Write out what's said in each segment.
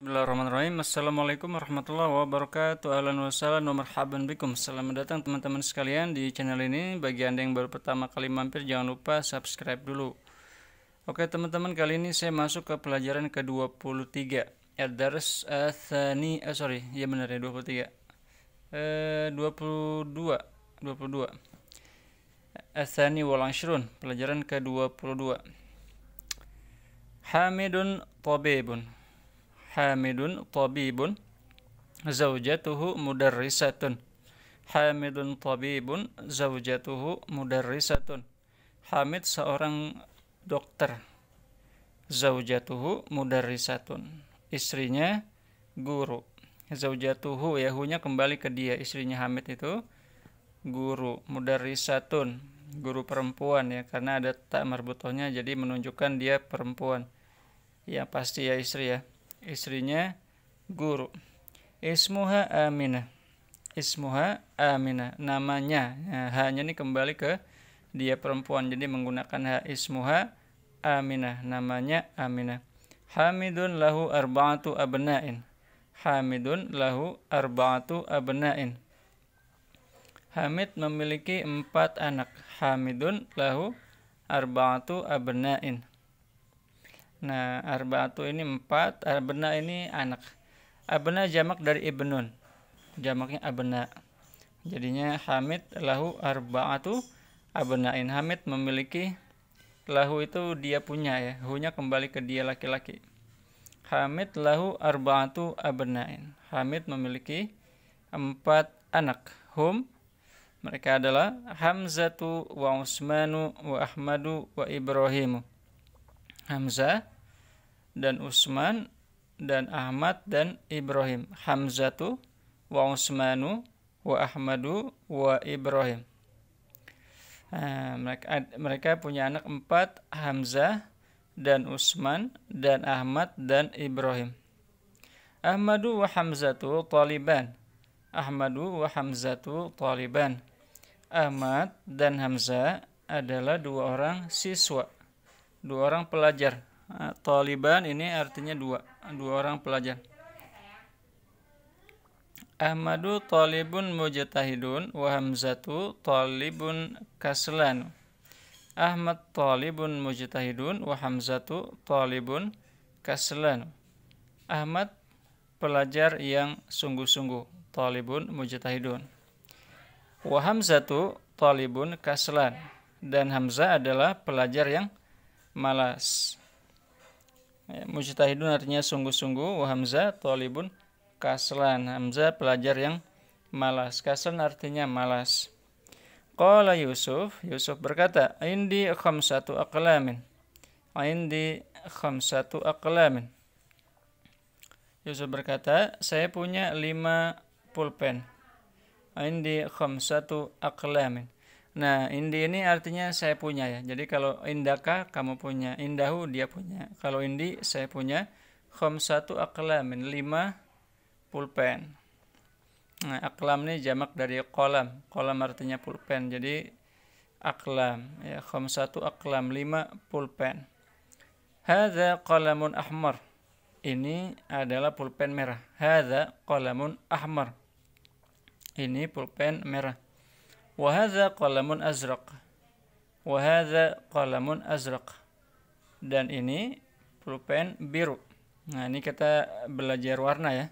Bismillahirrahmanirrahim Assalamualaikum warahmatullahi wabarakatuh Ahlan wassalam wa bikum Selamat datang teman-teman sekalian di channel ini Bagi anda yang baru pertama kali mampir Jangan lupa subscribe dulu Oke teman-teman kali ini saya masuk ke pelajaran ke-23 Adars Athani eh, Sorry ya benar ya 23 eh, 22 22 Athani Walangshrun Pelajaran ke-22 Hamidun Tobebun hamidun tabibun zaujatuhu mudarrisatun hamidun tabibun zaujatuhu mudarrisatun hamid seorang dokter zaujatuhu mudarrisatun istrinya guru zaujatuhu yahunya kembali ke dia istrinya hamid itu guru mudarrisatun guru perempuan ya karena ada tak marbutohnya jadi menunjukkan dia perempuan ya pasti ya istri ya istrinya guru ismuha aminah ismuha aminah namanya nah, ya, hanya ini kembali ke dia perempuan jadi menggunakan ha ismuha aminah namanya aminah hamidun lahu arba'atu abna'in hamidun lahu arba'atu abna'in Hamid memiliki empat anak. Hamidun lahu arba'atu abna'in. Nah, arba'atu ini empat, abna ini anak. Abna jamak dari ibnun. Jamaknya abna. Jadinya Hamid lahu arba'atu abnain. Hamid memiliki lahu itu dia punya ya. Hunya kembali ke dia laki-laki. Hamid lahu arba'atu abnain. Hamid memiliki empat anak. Hum mereka adalah Hamzatu wa Usmanu wa Ahmadu wa Ibrahimu Hamzah dan Usman dan Ahmad dan Ibrahim. Hamzatu wa Usmanu, wa Ahmadu wa Ibrahim. Nah, mereka, mereka punya anak empat Hamzah dan Usman dan Ahmad dan Ibrahim. Ahmadu wa Hamzatu taliban. Ahmadu wa Hamzatu taliban. Ahmad dan Hamzah adalah dua orang siswa dua orang pelajar ah, Taliban ini artinya dua dua orang pelajar Ahmadu talibun mujtahidun wa Hamzatu talibun kaslan Ahmad talibun mujtahidun wa Hamzatu talibun kaslan Ahmad pelajar yang sungguh-sungguh talibun mujtahidun wa Hamzatu talibun kaslan dan Hamzah adalah pelajar yang malas. Ya, mujtahidun artinya sungguh-sungguh, hamzah tolibun kaslan. Hamzah pelajar yang malas. Kaslan artinya malas. Qala Yusuf, Yusuf berkata, "Indi khamsatu aqlamin." Indi khamsatu aqlamin. Yusuf berkata, "Saya punya lima pulpen." Indi khamsatu aqlamin. Nah, indi ini artinya saya punya ya. Jadi kalau indaka kamu punya, indahu dia punya. Kalau indi saya punya satu aklamin, lima pulpen. Nah, aklam ini jamak dari kolam. Kolam artinya pulpen. Jadi aklam ya satu aklam lima pulpen. Hadza kolamun ahmar. Ini adalah pulpen merah. Hadza kolamun ahmar. Ini pulpen merah Wahada qalamun azraq. Wahada qalamun azraq. Dan ini pulpen biru. Nah, ini kita belajar warna ya.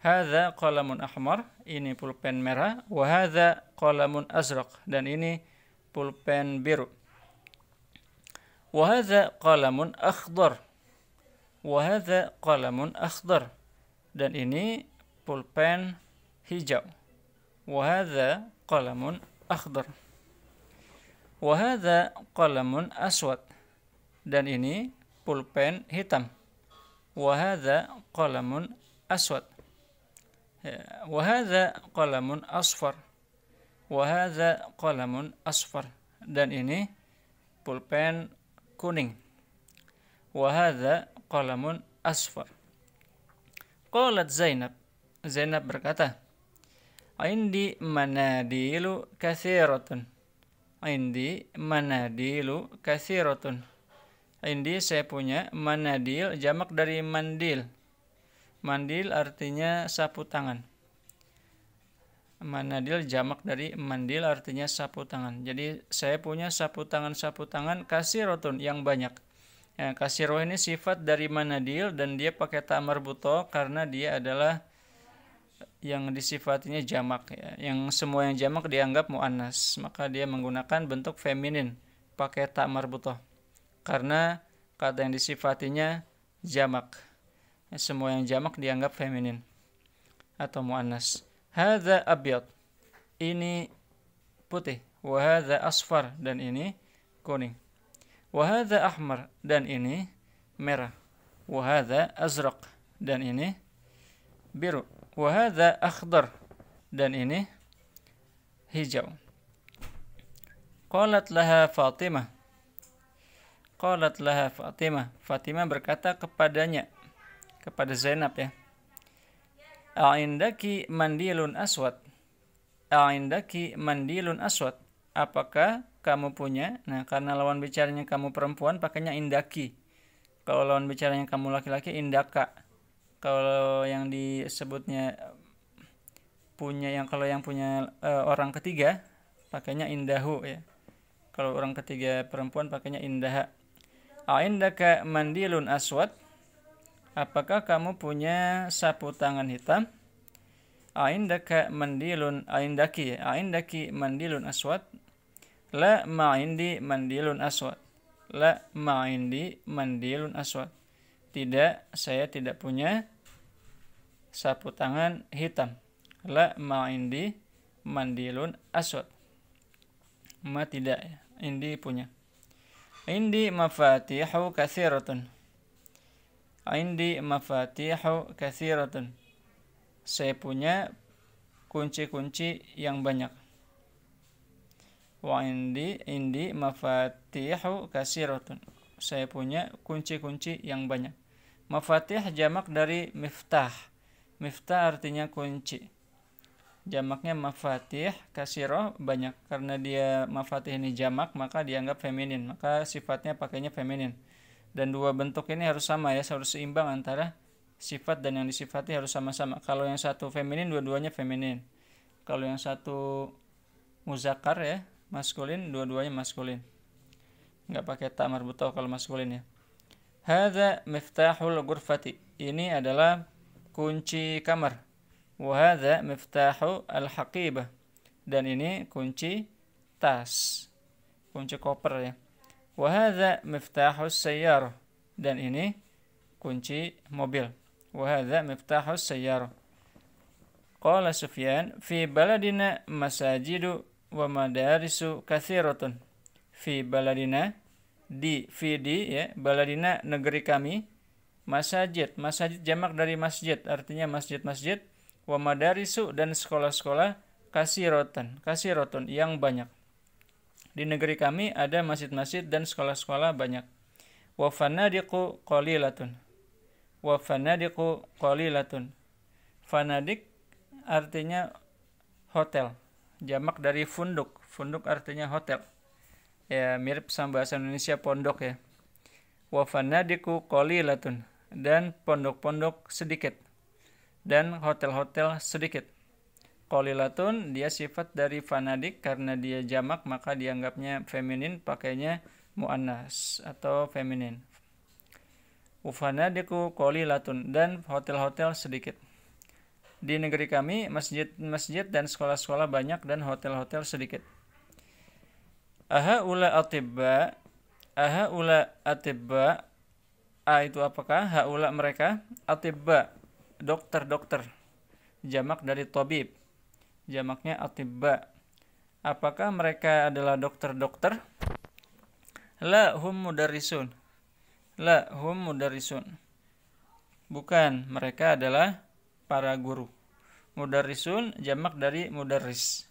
Hadza qalamun ahmar, ini pulpen merah, wa hadza qalamun azraq dan ini pulpen biru. Wa hadza qalamun akhdar. Wa qalamun akhdar dan ini pulpen hijau. Wa hadza qalamun akhdar. Wahada qalamun aswad. Dan ini pulpen hitam. Wahada qalamun aswad. Wahada qalamun asfar. Wahada qalamun asfar. Dan ini pulpen kuning. Wahada qalamun asfar. Qalat Zainab. Zainab berkata, Indi manadilu kasiratun. Indi manadilu kasiratun. Indi saya punya manadil jamak dari mandil. Mandil artinya sapu tangan. Manadil jamak dari mandil artinya sapu tangan. Jadi saya punya sapu tangan-sapu tangan rotun yang banyak. Ya, eh, kasiro ini sifat dari manadil dan dia pakai tamar buto karena dia adalah yang disifatinya jamak ya. Yang semua yang jamak dianggap muannas, maka dia menggunakan bentuk feminin pakai tak marbutoh. Karena kata yang disifatinya jamak. Semua yang jamak dianggap feminin atau muannas. Hadza abyad. Ini putih. Wa hadza asfar dan ini kuning. Wa hadza ahmar dan ini merah. Wa hadza azraq dan ini biru wahada akhdar dan ini hijau qalat laha fatimah qalat laha fatimah fatimah berkata kepadanya kepada Zainab ya a'indaki mandilun aswad a'indaki mandilun aswad apakah kamu punya nah karena lawan bicaranya kamu perempuan pakainya indaki kalau lawan bicaranya kamu laki-laki indaka kalau yang disebutnya punya yang kalau yang punya uh, orang ketiga pakainya indahu ya kalau orang ketiga perempuan pakainya indaha aindaka mandilun aswat? apakah kamu punya sapu tangan hitam aindaka mandilun aindaki aindaki ya. mandilun aswad la ma'indi mandilun aswad la ma'indi mandilun aswat tidak saya tidak punya sapu tangan hitam la Indi mandilun aswad ma tidak indi punya indi mafatihu kathiratun indi mafatihu kathiratun saya punya kunci-kunci yang banyak wa indi indi mafatihu kathiratun saya punya kunci-kunci yang banyak Mafatih jamak dari miftah. Miftah artinya kunci. Jamaknya mafatih, kasiroh banyak. Karena dia mafatih ini jamak, maka dianggap feminin. Maka sifatnya pakainya feminin. Dan dua bentuk ini harus sama ya, harus seimbang antara sifat dan yang disifati harus sama-sama. Kalau yang satu feminin, dua-duanya feminin. Kalau yang satu muzakar ya, maskulin, dua-duanya maskulin. Nggak pakai tamar butuh kalau maskulin ya. Hada miftahul gurfati. Ini adalah kunci kamar. Wahada miftahu al-haqibah. Dan ini kunci tas. Kunci koper ya. Wahada miftahu sayyar. Dan ini kunci mobil. Wahada miftahu sayyar. Qala Sufyan, fi baladina masajidu wa madarisu kathiratun. Fi baladina di Fidi ya Baladina negeri kami masajid masajid jamak dari masjid artinya masjid-masjid wa madarisu dan sekolah-sekolah kasih rotan kasih rotan yang banyak di negeri kami ada masjid-masjid dan sekolah-sekolah banyak wa fanadiqu qalilatun wa fanadiqu qalilatun fanadik artinya hotel jamak dari funduk funduk artinya hotel ya mirip sama bahasa Indonesia pondok ya diku wafana koli latun dan pondok-pondok sedikit dan hotel-hotel sedikit latun dia sifat dari fanadik karena dia jamak maka dianggapnya feminin pakainya muannas atau feminin ufanadiku latun dan hotel-hotel sedikit di negeri kami masjid-masjid dan sekolah-sekolah banyak dan hotel-hotel sedikit aha ula atibba Aha ula atibba A itu apakah? ula mereka Atibba Dokter-dokter Jamak dari tobib Jamaknya atibba Apakah mereka adalah dokter-dokter? La hum mudarisun La hum mudarisun Bukan, mereka adalah para guru Mudarisun jamak dari mudaris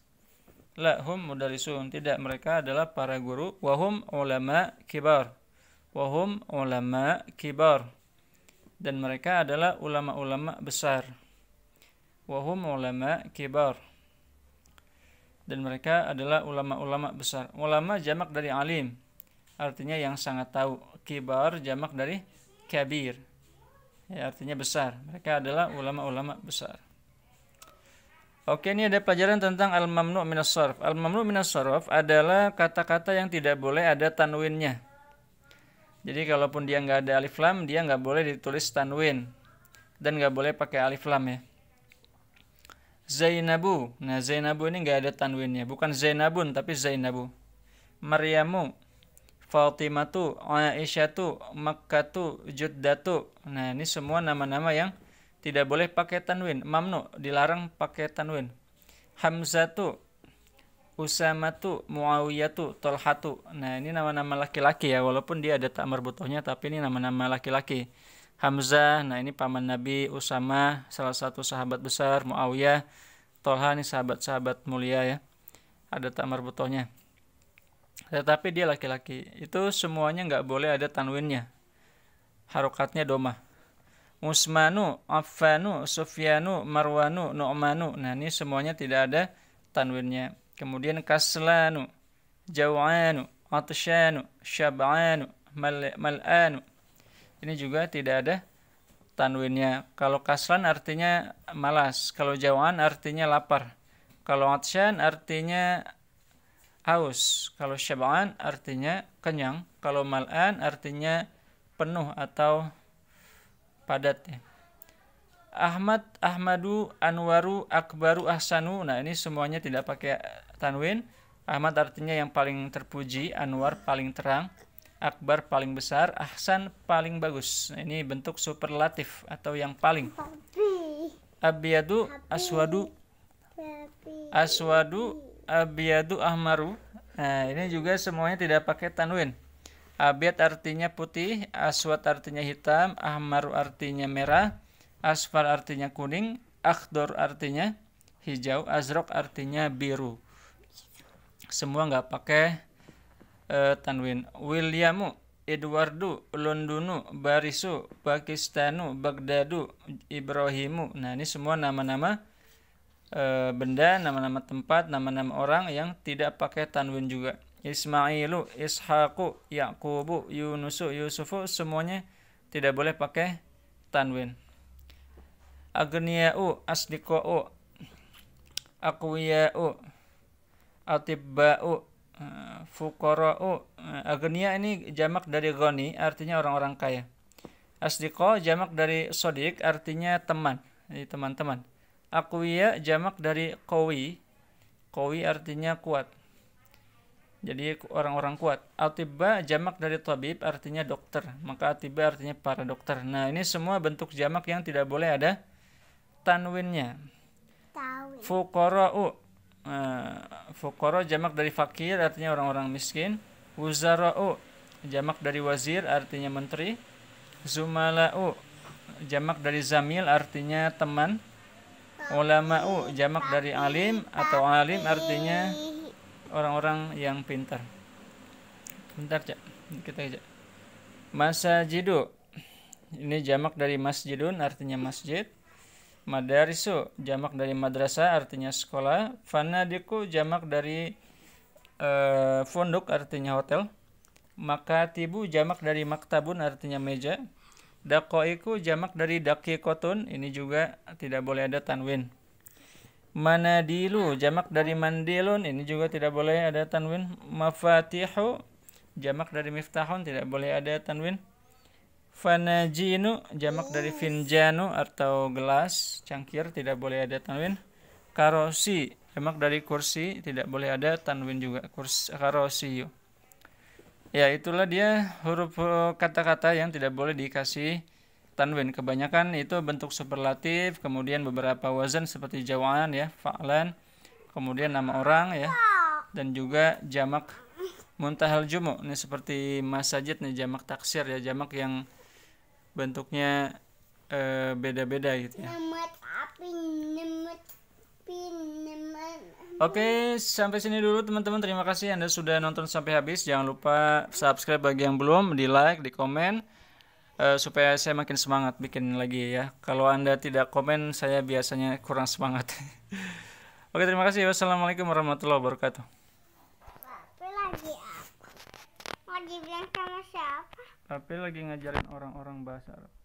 La hum mudarisun. Tidak mereka adalah para guru. Wahum ulama kibar. Wahum ulama kibar. Dan mereka adalah ulama-ulama besar. Wahum ulama kibar. Dan mereka adalah ulama-ulama besar. Ulama jamak dari alim. Artinya yang sangat tahu. Kibar jamak dari kabir. Ya, artinya besar. Mereka adalah ulama-ulama besar. Oke, ini ada pelajaran tentang al-mamnu' minas sarf. Al-mamnu' minas sarf adalah kata-kata yang tidak boleh ada tanwinnya. Jadi kalaupun dia nggak ada alif lam, dia nggak boleh ditulis tanwin dan nggak boleh pakai alif lam ya. Zainabu. Nah, Zainabu ini nggak ada tanwinnya, bukan Zainabun tapi Zainabu. Maryamu, Fatimatu, Aisyatu, Makkatu, Juddatu. Nah, ini semua nama-nama yang tidak boleh pakai tanwin mamnu dilarang pakai tanwin hamzatu usamatu muawiyatu tolhatu nah ini nama-nama laki-laki ya walaupun dia ada tak merbutuhnya tapi ini nama-nama laki-laki Hamzah nah ini paman Nabi Usama salah satu sahabat besar Muawiyah Tolha ini sahabat-sahabat mulia ya ada tak merbutuhnya tetapi dia laki-laki itu semuanya nggak boleh ada tanwinnya harokatnya domah Usmanu, Affanu, Sufyanu, Marwanu, Nu'manu. Nah, ini semuanya tidak ada tanwinnya. Kemudian Kaslanu, Jaw'anu, Atshanu, Syab'anu, mal Mal'anu. Ini juga tidak ada tanwinnya. Kalau Kaslan artinya malas, kalau Jaw'an artinya lapar. Kalau Atshan artinya haus, kalau Syab'an artinya kenyang, kalau Mal'an artinya penuh atau padat ya. Ahmad, Ahmadu, Anwaru, Akbaru, Ahsanu. Nah, ini semuanya tidak pakai tanwin. Ahmad artinya yang paling terpuji, Anwar paling terang, Akbar paling besar, Ahsan paling bagus. Nah, ini bentuk superlatif atau yang paling. Abiyadu, Aswadu, Aswadu, Abiyadu, Ahmaru. Nah, ini juga semuanya tidak pakai tanwin. Abid ah, artinya putih, aswat artinya hitam, ahmaru artinya merah, asfar artinya kuning, akhdor artinya hijau, azrok artinya biru. Semua nggak pakai uh, tanwin. Williamu, Edwardu, Londonu, Barisu, Pakistanu, Baghdadu, Ibrahimu. Nah ini semua nama-nama uh, benda, nama-nama tempat, nama-nama orang yang tidak pakai tanwin juga. Ismailu, Ishaku, Yakubu, Yunusu, Yusufu semuanya tidak boleh pakai tanwin. Agniya'u, Asdiqa'u, Aqwiya'u, Atibba'u, Fukora'u. Agniya ini jamak dari goni, artinya orang-orang kaya. Asdiqo jamak dari sodik, artinya teman. Jadi eh, teman-teman. Aqwiya jamak dari kowi. Kowi artinya kuat jadi orang-orang kuat. Atiba jamak dari tabib artinya dokter. Maka atiba artinya para dokter. Nah ini semua bentuk jamak yang tidak boleh ada tanwinnya. Tawin. Fukorau. Uh, nah, jamak dari fakir artinya orang-orang miskin. Wuzarau jamak dari wazir artinya menteri. Zumalau jamak dari zamil artinya teman. Ulamau jamak dari alim atau alim artinya orang-orang yang pintar bentar cak kita masa masajidu ini jamak dari masjidun artinya masjid madarisu jamak dari madrasah artinya sekolah fanadiku jamak dari uh, eh, funduk artinya hotel makatibu jamak dari maktabun artinya meja dakoiku jamak dari dakikotun ini juga tidak boleh ada tanwin manadilu jamak dari mandilun ini juga tidak boleh ada tanwin mafatihu jamak dari miftahun tidak boleh ada tanwin fanajinu jamak dari finjanu atau gelas cangkir tidak boleh ada tanwin karosi jamak dari kursi tidak boleh ada tanwin juga kursi karosiyu ya itulah dia huruf kata-kata yang tidak boleh dikasih tanwin kebanyakan itu bentuk superlatif kemudian beberapa wazan seperti jawaan ya fa'lan kemudian nama orang ya dan juga jamak muntahal jumu ini seperti masajid nih jamak taksir ya jamak yang bentuknya eh, beda-beda gitu ya Oke, sampai sini dulu teman-teman. Terima kasih Anda sudah nonton sampai habis. Jangan lupa subscribe bagi yang belum, di like, di komen. Eh, supaya saya makin semangat bikin lagi ya. Kalau Anda tidak komen, saya biasanya kurang semangat. Oke, terima kasih. Wassalamualaikum warahmatullahi wabarakatuh. Tapi lagi apa? Mau dibilang sama siapa? Tapi lagi ngajarin orang-orang bahasa Arab.